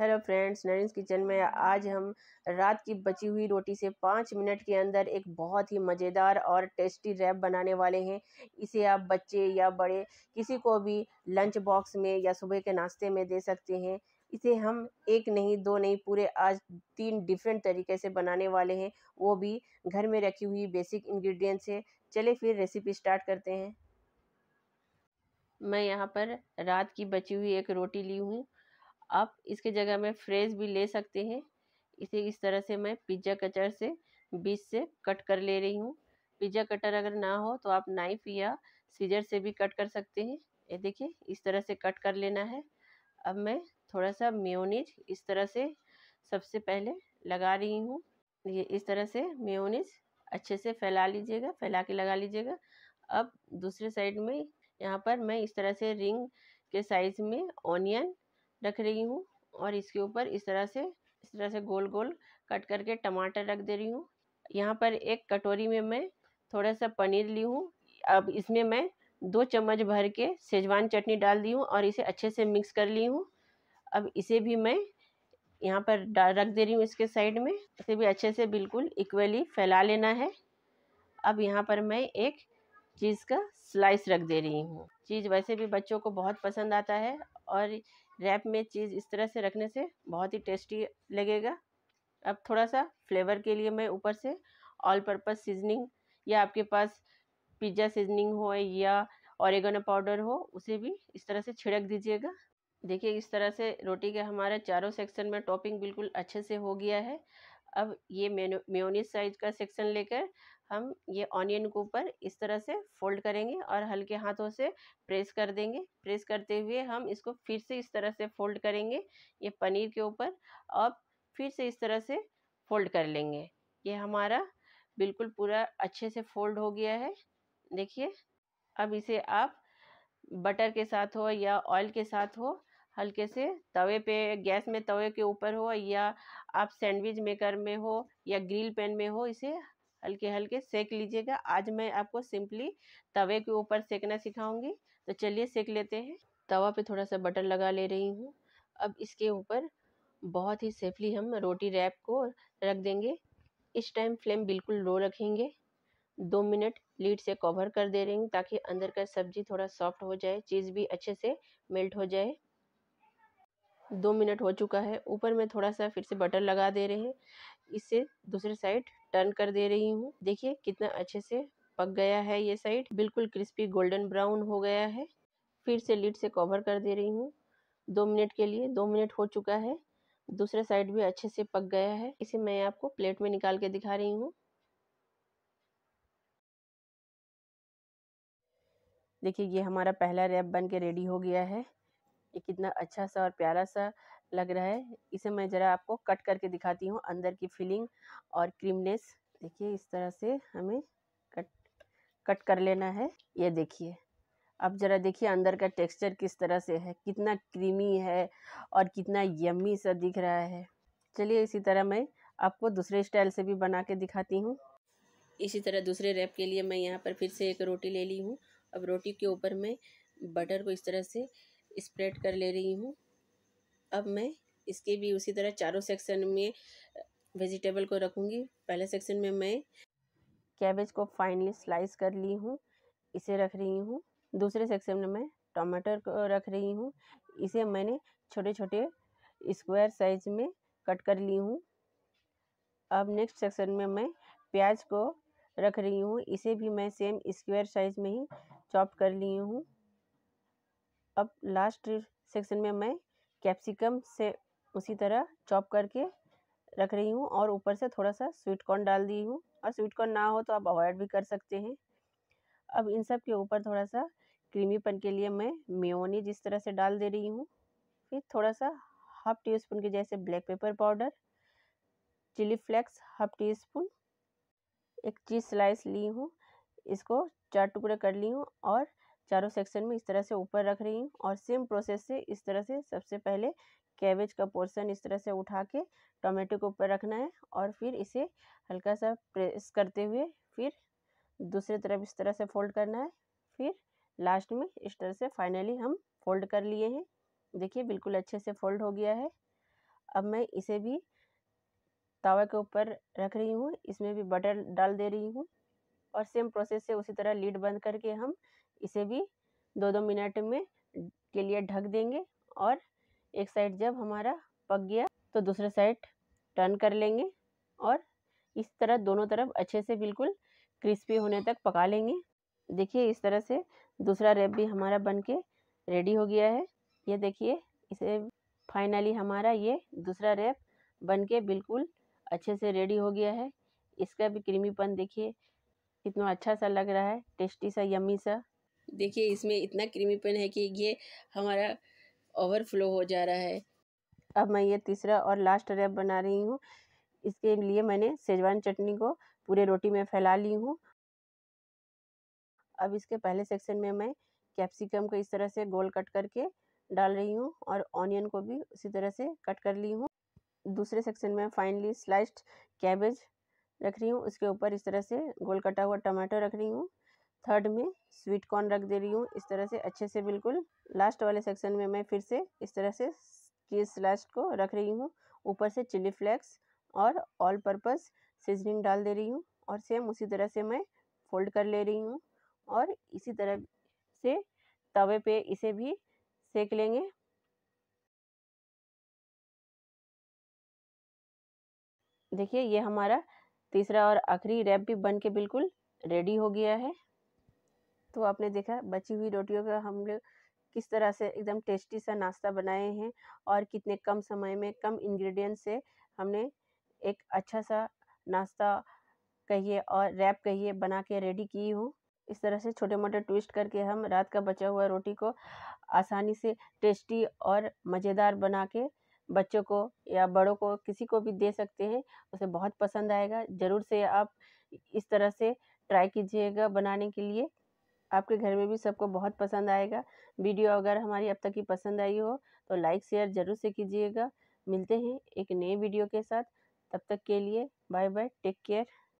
hello friends Narendra kitchen में आज हम रात की बची हुई रोटी से पाँच मिनट के अंदर एक बहुत ही मज़ेदार और टेस्टी रैप बनाने वाले हैं इसे आप बच्चे या बड़े किसी को भी लंच बॉक्स में या सुबह के नाश्ते में दे सकते हैं इसे हम एक नहीं दो नहीं पूरे आज तीन डिफरेंट तरीके से बनाने वाले हैं वो भी घर में रखी हुई बेसिक इन्ग्रीडियंट्स है चले फिर रेसिपी स्टार्ट करते हैं मैं यहाँ पर रात की बची हुई एक रोटी ली हूँ आप इसके जगह में फ्रेज भी ले सकते हैं इसे इस तरह से मैं पिज्ज़ा कटर से बीच से कट कर ले रही हूँ पिज्ज़ा कटर अगर ना हो तो आप नाइफ़ या सीजर से भी कट कर सकते हैं ये देखिए इस तरह से कट कर लेना है अब मैं थोड़ा सा म्योनिज इस तरह से सबसे पहले लगा रही हूँ ये इस तरह से म्योनिज अच्छे से फैला लीजिएगा फैला के लगा लीजिएगा अब दूसरे साइड में यहाँ पर मैं इस तरह से रिंग के साइज़ में ऑनियन रख रही हूँ और इसके ऊपर इस तरह से इस तरह से गोल गोल कट करके टमाटर रख दे रही हूँ यहाँ पर एक कटोरी में मैं थोड़ा सा पनीर ली हूँ अब इसमें मैं दो चम्मच भर के सेजवान चटनी डाल दी हूँ और इसे अच्छे से मिक्स कर ली हूँ अब इसे भी मैं यहाँ पर रख दे रही हूँ इसके साइड में इसे भी अच्छे से बिल्कुल इक्वली फैला लेना है अब यहाँ पर मैं एक चीज़ का स्लाइस रख दे रही हूँ चीज़ वैसे भी बच्चों को बहुत पसंद आता है और रैप में चीज़ इस तरह से रखने से बहुत ही टेस्टी लगेगा अब थोड़ा सा फ्लेवर के लिए मैं ऊपर से ऑल पर्पज़ सीजनिंग या आपके पास पिज्ज़ा सीजनिंग हो या औरगोना पाउडर हो उसे भी इस तरह से छिड़क दीजिएगा देखिए इस तरह से रोटी के हमारे चारों सेक्शन में टॉपिंग बिल्कुल अच्छे से हो गया है अब ये म्योनिस साइज का सेक्शन लेकर हम ये ऑनियन को ऊपर इस तरह से फोल्ड करेंगे और हल्के हाथों से प्रेस कर देंगे प्रेस करते हुए हम इसको फिर से इस तरह से फोल्ड करेंगे ये पनीर के ऊपर अब फिर से इस तरह से फोल्ड कर लेंगे ये हमारा बिल्कुल पूरा अच्छे से फोल्ड हो गया है देखिए अब इसे आप बटर के साथ हो या ऑयल के साथ हो हल्के से तवे पे गैस में तवे के ऊपर हो या आप सैंडविच मेकर में हो या ग्रिल पैन में हो इसे हल्के हल्के सेक लीजिएगा आज मैं आपको सिंपली तवे के ऊपर सेकना सिखाऊंगी तो चलिए सेक लेते हैं तवा पे थोड़ा सा बटर लगा ले रही हूँ अब इसके ऊपर बहुत ही सेफली हम रोटी रैप को रख देंगे इस टाइम फ्लेम बिल्कुल लो रखेंगे दो मिनट लीड से कवर कर दे रही हूँ ताकि अंदर का सब्जी थोड़ा सॉफ्ट हो जाए चीज़ भी अच्छे से मेल्ट हो जाए दो मिनट हो चुका है ऊपर मैं थोड़ा सा फिर से बटर लगा दे रहे हैं इसे दूसरे साइड टर्न कर दे रही हूँ देखिए कितना अच्छे से पक गया है ये साइड बिल्कुल क्रिस्पी गोल्डन ब्राउन हो गया है फिर से लीड से कवर कर दे रही हूँ दो मिनट के लिए दो मिनट हो चुका है दूसरा साइड भी अच्छे से पक गया है इसे मैं आपको प्लेट में निकाल के दिखा रही हूँ देखिए ये हमारा पहला रैप बन के रेडी हो गया है ये कितना अच्छा सा और प्यारा सा लग रहा है इसे मैं ज़रा आपको कट करके दिखाती हूँ अंदर की फिलिंग और क्रीमनेस देखिए इस तरह से हमें कट कट कर लेना है ये देखिए अब ज़रा देखिए अंदर का टेक्सचर किस तरह से है कितना क्रीमी है और कितना यम्मी सा दिख रहा है चलिए इसी तरह मैं आपको दूसरे स्टाइल से भी बना के दिखाती हूँ इसी तरह दूसरे रैप के लिए मैं यहाँ पर फिर से एक रोटी ले ली हूँ अब रोटी के ऊपर मैं बटर को इस तरह से स्प्रेड कर ले रही हूँ अब मैं इसके भी उसी तरह चारों सेक्शन में वेजिटेबल को रखूँगी पहले सेक्शन में मैं कैबेज को फाइनली स्लाइस कर ली हूँ इसे रख रही हूँ दूसरे सेक्शन में मैं टमाटर को रख रही हूँ इसे मैंने छोटे छोटे स्क्वायर साइज में कट कर ली हूँ अब नेक्स्ट सेक्शन में मैं प्याज को रख रही हूँ इसे भी मैं सेम स्क्वायर साइज में ही चॉप कर ली हूँ अब लास्ट सेक्शन में मैं कैप्सिकम से उसी तरह चॉप करके रख रही हूँ और ऊपर से थोड़ा सा स्वीट कॉर्न डाल दी हूँ और स्वीट कॉर्न ना हो तो आप अवॉइड भी कर सकते हैं अब इन सब के ऊपर थोड़ा सा क्रीमीपन के लिए मैं मेयोनी जिस तरह से डाल दे रही हूँ फिर थोड़ा सा हाफ टी स्पून के जैसे black pepper powder chilli flakes half teaspoon एक चीज़ स्लाइस ली हूँ इसको चार टुकड़े कर ली हूँ और चारों सेक्शन में इस तरह से ऊपर रख रही हूँ और सेम प्रोसेस से इस तरह से सबसे पहले कैबेज का पोर्शन इस तरह से उठा के टोमेटो के ऊपर रखना है और फिर इसे हल्का सा प्रेस करते हुए फिर दूसरी तरफ इस तरह से फोल्ड करना है फिर लास्ट में इस तरह से फाइनली हम फोल्ड कर लिए हैं देखिए बिल्कुल अच्छे से फोल्ड हो गया है अब मैं इसे भी तावे के ऊपर रख रही हूँ इसमें भी बटर डाल दे रही हूँ और सेम प्रोसेस से उसी तरह लीड बंद करके हम इसे भी दो दो मिनट में के लिए ढक देंगे और एक साइड जब हमारा पक गया तो दूसरे साइड टर्न कर लेंगे और इस तरह दोनों तरफ अच्छे से बिल्कुल क्रिस्पी होने तक पका लेंगे देखिए इस तरह से दूसरा रेप भी हमारा बन के रेडी हो गया है ये देखिए इसे फाइनली हमारा ये दूसरा रेप बन के बिल्कुल अच्छे से रेडी हो गया है इसका भी क्रीमीपन देखिए कितना अच्छा सा लग रहा है टेस्टी सा यमी सा देखिए इसमें इतना क्रीमीपन है कि ये हमारा ओवरफ्लो हो जा रहा है अब मैं ये तीसरा और लास्ट रैप बना रही हूँ इसके लिए मैंने सेजवान चटनी को पूरे रोटी में फैला ली हूँ अब इसके पहले सेक्शन में मैं कैप्सिकम को इस तरह से गोल कट करके डाल रही हूँ और ऑनियन को भी उसी तरह से कट कर ली हूँ दूसरे सेक्शन में फाइनली स्लाइस्ड कैबेज रख रही हूँ उसके ऊपर इस तरह से गोल कटा हुआ टमाटर रख रही हूँ थर्ड में स्वीट कॉर्न रख दे रही हूँ इस तरह से अच्छे से बिल्कुल लास्ट वाले सेक्शन में मैं फिर से इस तरह से चीज़ स्लैश को रख रही हूँ ऊपर से चिली फ्लेक्स और ऑल पर्पस सीजनिंग डाल दे रही हूँ और सेम उसी तरह से मैं फोल्ड कर ले रही हूँ और इसी तरह से तवे पे इसे भी सेक लेंगे देखिए ये हमारा तीसरा और आखिरी रैप भी बन के बिल्कुल रेडी हो गया है तो आपने देखा बची हुई रोटियों का हम लोग किस तरह से एकदम टेस्टी सा नाश्ता बनाए हैं और कितने कम समय में कम इंग्रेडिएंट से हमने एक अच्छा सा नाश्ता कहिए और रैप कहिए बना के रेडी की हूँ इस तरह से छोटे मोटे ट्विस्ट करके हम रात का बचा हुआ रोटी को आसानी से टेस्टी और मज़ेदार बना के बच्चों को या बड़ों को किसी को भी दे सकते हैं उसे बहुत पसंद आएगा ज़रूर से आप इस तरह से ट्राई कीजिएगा बनाने के लिए आपके घर में भी सबको बहुत पसंद आएगा वीडियो अगर हमारी अब तक की पसंद आई हो तो लाइक शेयर ज़रूर से कीजिएगा मिलते हैं एक नए वीडियो के साथ तब तक के लिए बाय बाय टेक केयर